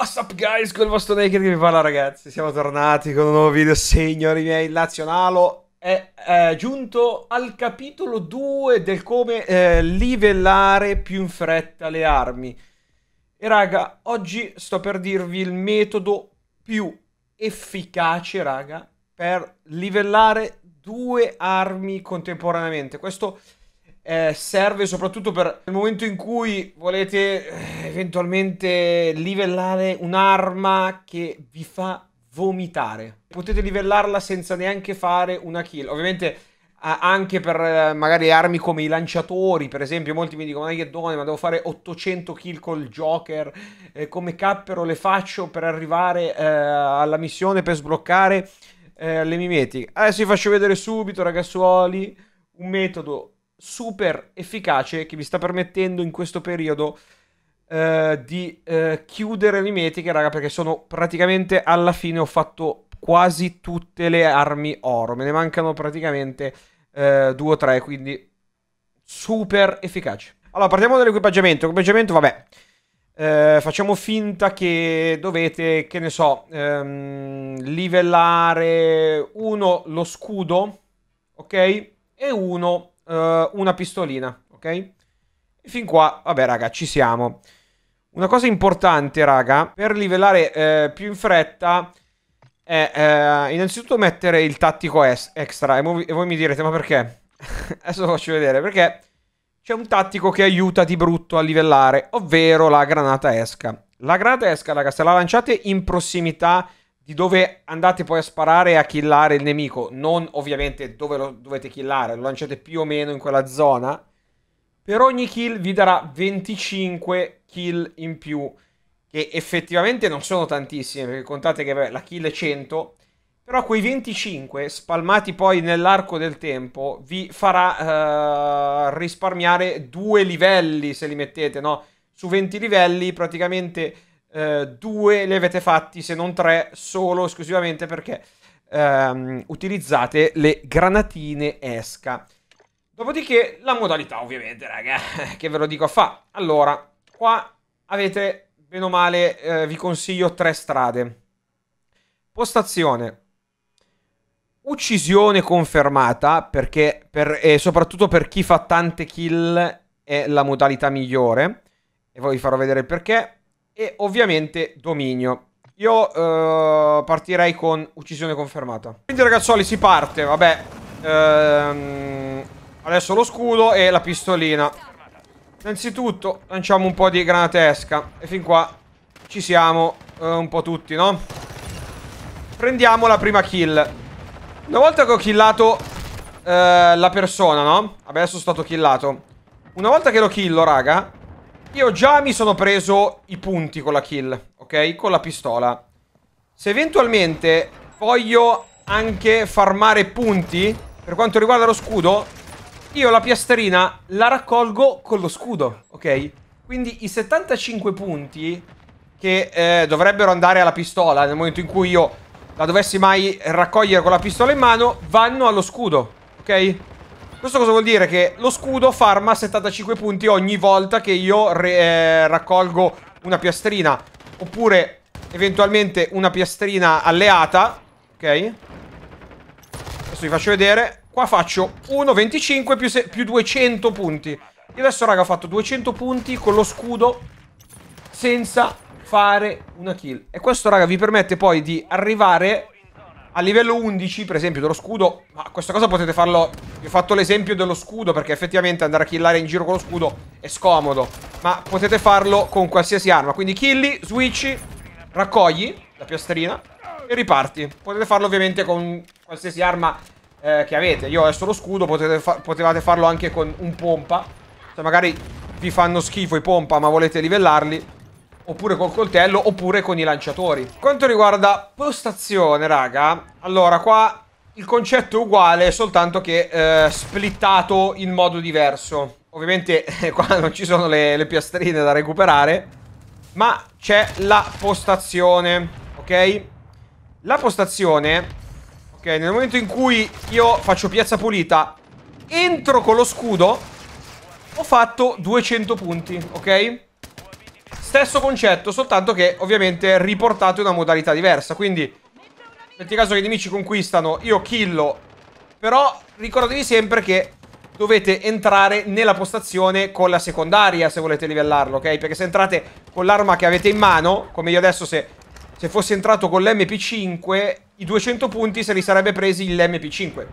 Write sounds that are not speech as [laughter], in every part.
What's up guys, col vostro Naked che vi parla ragazzi, siamo tornati con un nuovo video, signori miei, il Nazionalo è, è eh, giunto al capitolo 2 del come eh, livellare più in fretta le armi. E raga, oggi sto per dirvi il metodo più efficace, raga, per livellare due armi contemporaneamente. Questo eh, serve soprattutto per il momento in cui volete eh, eventualmente livellare un'arma che vi fa vomitare. Potete livellarla senza neanche fare una kill. Ovviamente anche per eh, magari armi come i lanciatori, per esempio, molti mi dicono: Ma che donne, ma devo fare 800 kill col Joker. Eh, come cappero le faccio per arrivare eh, alla missione per sbloccare eh, le mimetiche? Adesso vi faccio vedere subito, ragazzuoli, un metodo super efficace che vi sta permettendo in questo periodo eh, di eh, chiudere le metiche, raga, perché sono praticamente alla fine ho fatto quasi tutte le armi oro, me ne mancano praticamente eh, due o tre, quindi super efficace. Allora, partiamo dall'equipaggiamento. Equipaggiamento, vabbè, eh, facciamo finta che dovete, che ne so, ehm, livellare uno lo scudo, ok? E uno uh, una pistolina, ok? fin qua, vabbè raga, ci siamo. Una cosa importante, raga, per livellare eh, più in fretta è eh, innanzitutto mettere il tattico extra. E, e voi mi direte, ma perché? [laughs] Adesso lo faccio vedere, perché c'è un tattico che aiuta di brutto a livellare, ovvero la granata esca. La granata esca, raga, se la lanciate in prossimità di dove andate poi a sparare e a killare il nemico, non ovviamente dove lo dovete killare, lo lanciate più o meno in quella zona. Per ogni kill vi darà 25 kill in più, che effettivamente non sono tantissime, perché contate che beh, la kill è 100, però quei 25 spalmati poi nell'arco del tempo vi farà eh, risparmiare due livelli se li mettete, no? Su 20 livelli praticamente eh, due li avete fatti, se non tre, solo esclusivamente perché ehm, utilizzate le granatine esca. Dopodiché la modalità ovviamente, raga, [laughs] che ve lo dico a fa. Allora, qua avete, bene o male, eh, vi consiglio tre strade. Postazione, uccisione confermata perché per, e soprattutto per chi fa tante kill è la modalità migliore e poi vi farò vedere perché e ovviamente dominio. Io eh, partirei con uccisione confermata. Quindi ragazzoli si parte, vabbè. Ehm, adesso lo scudo e la pistolina. Innanzitutto lanciamo un po' di granatesca. E fin qua ci siamo eh, un po' tutti, no? Prendiamo la prima kill. Una volta che ho killato eh, la persona, no? Vabbè, adesso sono stato killato. Una volta che lo killo, raga, io già mi sono preso i punti con la kill, ok? Con la pistola. Se eventualmente voglio anche farmare punti per quanto riguarda lo scudo, io la piastrina la raccolgo con lo scudo, ok? Quindi i 75 punti che eh, dovrebbero andare alla pistola nel momento in cui io la dovessi mai raccogliere con la pistola in mano, vanno allo scudo, ok? Questo cosa vuol dire? Che lo scudo farma 75 punti ogni volta che io eh, raccolgo una piastrina. Oppure eventualmente una piastrina alleata. Ok. Adesso vi faccio vedere. Qua faccio 1,25 più, più 200 punti. Io adesso raga ho fatto 200 punti con lo scudo senza fare una kill. E questo raga vi permette poi di arrivare a livello 11, per esempio, dello scudo, ma questa cosa potete farlo... Vi ho fatto l'esempio dello scudo, perché effettivamente andare a killare in giro con lo scudo è scomodo. Ma potete farlo con qualsiasi arma. Quindi killi, switchi, raccogli la piastrina e riparti. Potete farlo ovviamente con qualsiasi arma eh, che avete. Io adesso lo scudo, fa potevate farlo anche con un pompa. Se magari vi fanno schifo i pompa, ma volete livellarli, oppure col coltello, oppure con i lanciatori. Quanto riguarda postazione, raga, allora qua il concetto è uguale, soltanto che eh, splittato in modo diverso. Ovviamente [laughs] qua non ci sono le, le piastrine da recuperare, ma c'è la postazione, ok? La postazione, ok, nel momento in cui io faccio piazza pulita, entro con lo scudo, ho fatto 200 punti, ok? Stesso concetto, soltanto che ovviamente riportato in una modalità diversa. Quindi, metti caso che i nemici conquistano, io killo. Però ricordatevi sempre che dovete entrare nella postazione con la secondaria se volete livellarlo, ok? Perché se entrate con l'arma che avete in mano, come io adesso se, se fossi entrato con l'MP5, i 200 punti se li sarebbe presi l'MP5.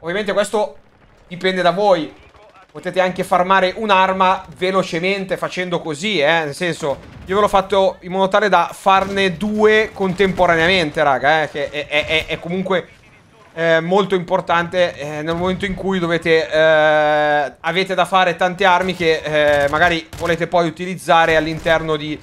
Ovviamente questo dipende da voi. Potete anche farmare un'arma velocemente facendo così, eh. Nel senso, io ve l'ho fatto in modo tale da farne due contemporaneamente, raga, eh. Che è, è, è comunque eh, molto importante eh, nel momento in cui dovete, Eh, avete da fare tante armi che eh, magari volete poi utilizzare all'interno di...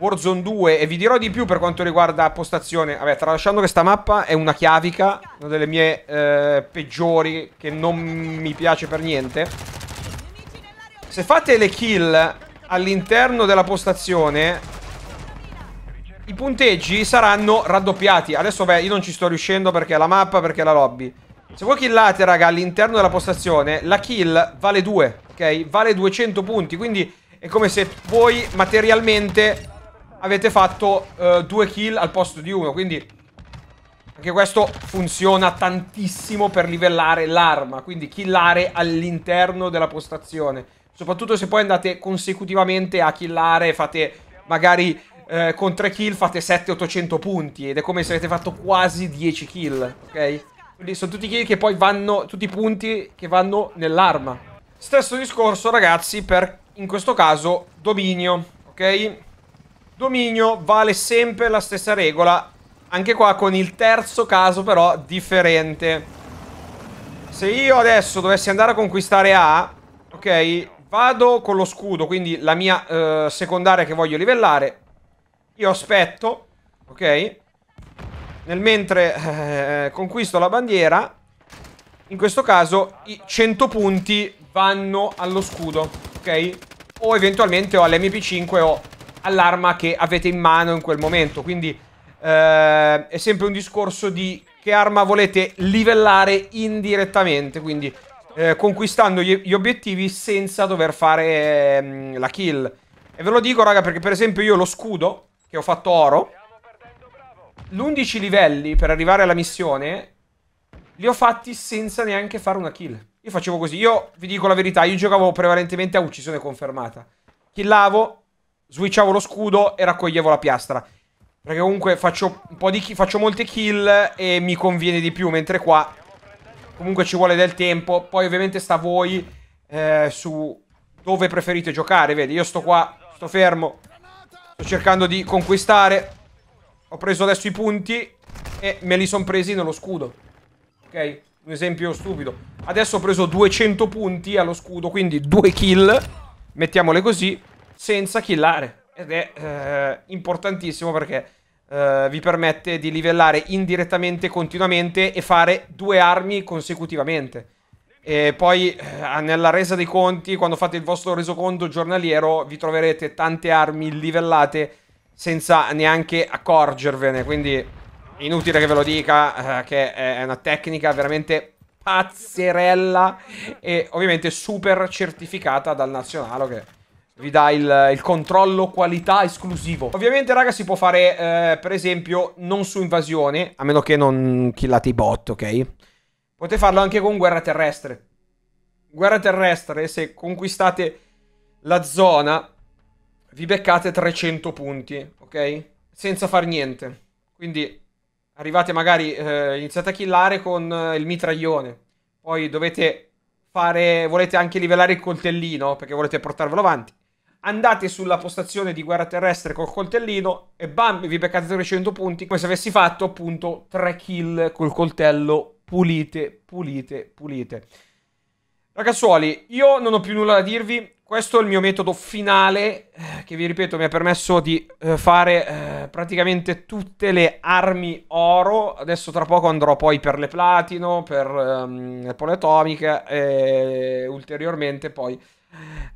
Warzone 2 e vi dirò di più per quanto riguarda postazione. Vabbè, tralasciando che sta mappa è una chiavica, una delle mie eh, peggiori che non mi piace per niente. Se fate le kill all'interno della postazione, i punteggi saranno raddoppiati. Adesso, beh, io non ci sto riuscendo perché è la mappa, perché è la lobby. Se voi killate, raga, all'interno della postazione, la kill vale 2, ok? Vale 200 punti, quindi è come se voi materialmente avete fatto uh, kill al posto di 1 quindi... Anche questo funziona tantissimo per livellare l'arma, quindi killare all'interno della postazione. Soprattutto se poi andate consecutivamente a killare e fate magari eh, con 3 kill fate 7-800 punti ed è come se avete fatto quasi 10 kill, ok? Quindi sono tutti i kill che poi vanno, tutti i punti che vanno nell'arma. Stesso discorso ragazzi per, in questo caso, dominio, ok? Dominio vale sempre la stessa regola, anche qua con il terzo caso però differente. Se io adesso dovessi andare a conquistare A, ok? Vado con lo scudo, quindi la mia eh, secondaria che voglio livellare. Io aspetto, ok? Nel mentre eh, conquisto la bandiera, in questo caso i 100 punti vanno allo scudo, ok? O eventualmente ho all'MP5 o all'arma che avete in mano in quel momento. Quindi eh, è sempre un discorso di che arma volete livellare indirettamente, quindi eh, conquistando gli, gli, obiettivi senza dover fare eh, la kill. E ve lo dico, raga, perché per esempio io lo scudo, che ho fatto oro, l'11 livelli per arrivare alla missione, li ho fatti senza neanche fare una kill. Io facevo così, io vi dico la verità, io giocavo prevalentemente a uccisione confermata. Killavo, switchavo lo scudo e raccoglievo la piastra. Perché comunque faccio, un faccio molte kill e mi conviene di più, mentre qua comunque ci vuole del tempo. Poi ovviamente sta a voi eh, su dove preferite giocare. Vedi, io sto qua, sto fermo, sto cercando di conquistare. Ho preso adesso i punti e me li sono presi nello scudo. Ok? Un esempio stupido. Adesso ho preso 200 punti allo scudo, quindi due kill, mettiamole così, senza killare. Ed è eh, importantissimo perché eh, vi permette di livellare indirettamente, continuamente e fare due armi consecutivamente. E poi eh, nella resa dei conti, quando fate il vostro resoconto giornaliero, vi troverete tante armi livellate senza neanche accorgervene. Quindi inutile che ve lo dica, eh, che è una tecnica veramente pazzerella e ovviamente super certificata dal nazionale che Certo. vi dà il, il, controllo qualità esclusivo. Ovviamente, raga, si può fare, eh, per esempio, non su invasione, a meno che non killate i bot, ok? Potete farlo anche con guerra terrestre. Guerra terrestre, se conquistate la zona, vi beccate 300 punti, ok? Senza far niente. Quindi arrivate magari, eh, iniziate a killare con eh, il mitraglione. Poi dovete fare, volete anche livellare il coltellino, perché volete portarvelo avanti andate sulla postazione di guerra terrestre col coltellino e bam, vi beccate 300 punti, come se avessi fatto appunto 3 kill col coltello, pulite, pulite, pulite. Ragazzuoli, io non ho più nulla da dirvi. Questo è il mio metodo finale, eh, che vi ripeto mi ha permesso di eh, fare eh, praticamente tutte le armi oro. Adesso tra poco andrò poi per le platino, per ehm, le polatomiche e ulteriormente poi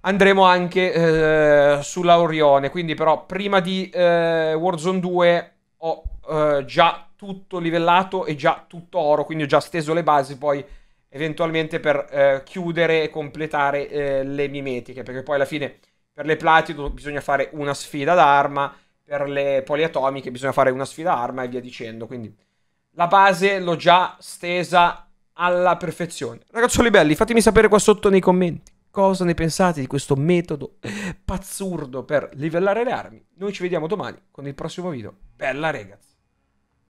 andremo anche eh, sulla Orione. Quindi però prima di Warzone 2 ho già tutto livellato e già tutto oro, quindi ho già steso le basi poi eventualmente per eh, chiudere e completare eh, le mimetiche, perché poi alla fine per le platino bisogna fare una sfida d'arma, per le poliatomiche bisogna fare una sfida d'arma e via dicendo, quindi la base l'ho già stesa alla perfezione. Ragazzoli belli, fatemi sapere qua sotto nei commenti cosa ne pensate di questo metodo pazzurdo per livellare le armi. Noi ci vediamo domani con il prossimo video. Bella ragazzi!